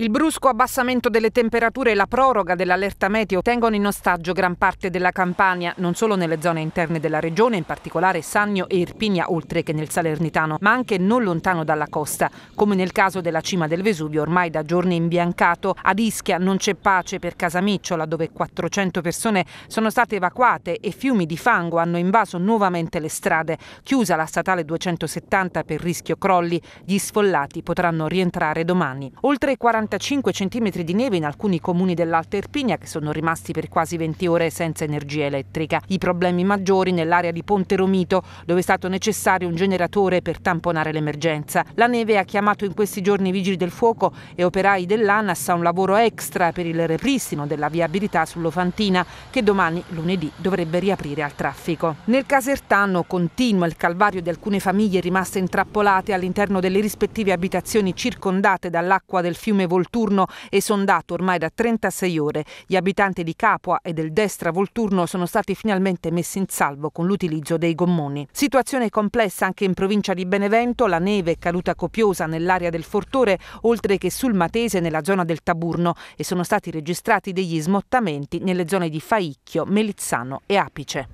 Il brusco abbassamento delle temperature e la proroga dell'allerta meteo tengono in ostaggio gran parte della Campania, non solo nelle zone interne della regione, in particolare Sannio e Irpinia, oltre che nel Salernitano, ma anche non lontano dalla costa, come nel caso della cima del Vesuvio ormai da giorni imbiancato. Ad Ischia non c'è pace per Casamicciola, dove 400 persone sono state evacuate e fiumi di fango hanno invaso nuovamente le strade. Chiusa la statale 270 per rischio crolli, gli sfollati potranno rientrare domani. Oltre 40 45 cm di neve in alcuni comuni dell'Alta Irpinia che sono rimasti per quasi 20 ore senza energia elettrica. I problemi maggiori nell'area di Ponte Romito, dove è stato necessario un generatore per tamponare l'emergenza. La neve ha chiamato in questi giorni i vigili del fuoco e operai dell'ANAS a un lavoro extra per il ripristino della viabilità sull'Ofantina, che domani, lunedì, dovrebbe riaprire al traffico. Nel Casertano continua il calvario di alcune famiglie rimaste intrappolate all'interno delle rispettive abitazioni circondate dall'acqua del fiume Volcano Volturno è sondato ormai da 36 ore. Gli abitanti di Capua e del Destra Volturno sono stati finalmente messi in salvo con l'utilizzo dei gommoni. Situazione complessa anche in provincia di Benevento, la neve è caduta copiosa nell'area del Fortore, oltre che sul Matese nella zona del Taburno e sono stati registrati degli smottamenti nelle zone di Faicchio, Melizzano e Apice.